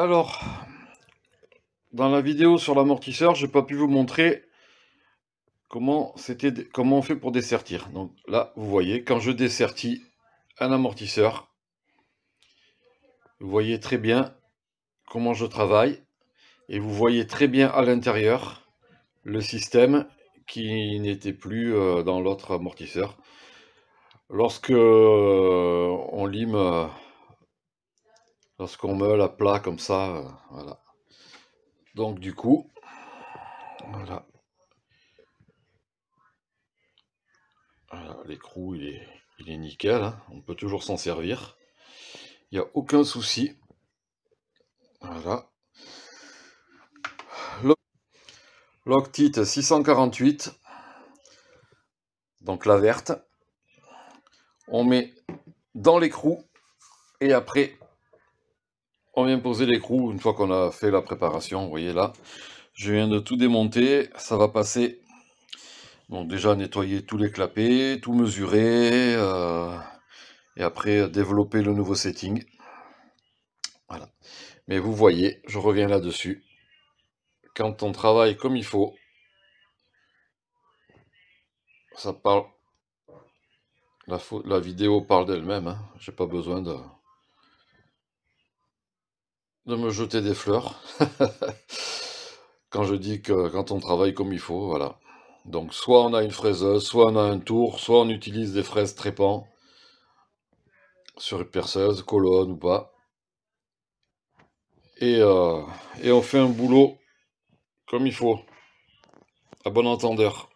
Alors, dans la vidéo sur l'amortisseur, je n'ai pas pu vous montrer comment, comment on fait pour dessertir. Donc là, vous voyez, quand je dessertis un amortisseur, vous voyez très bien comment je travaille. Et vous voyez très bien à l'intérieur le système qui n'était plus euh, dans l'autre amortisseur. Lorsque euh, on lime euh, lorsqu'on meule à plat comme ça, euh, voilà. Donc du coup, voilà. L'écrou, il est, il est nickel, hein. on peut toujours s'en servir. Il n'y a aucun souci. Voilà. Loctite 648, donc la verte. On met dans l'écrou et après on vient poser l'écrou une fois qu'on a fait la préparation, vous voyez là. Je viens de tout démonter, ça va passer. Donc déjà nettoyer tous les clapets, tout mesurer, euh, et après développer le nouveau setting. Voilà. Mais vous voyez, je reviens là-dessus. Quand on travaille comme il faut, ça parle... La, vidéo parle d'elle-même, hein. j'ai pas besoin de de me jeter des fleurs quand je dis que quand on travaille comme il faut, voilà. Donc soit on a une fraiseuse, soit on a un tour, soit on utilise des fraises trépan sur une perceuse, colonne ou pas. Et, euh, et on fait un boulot comme il faut, à bon entendeur.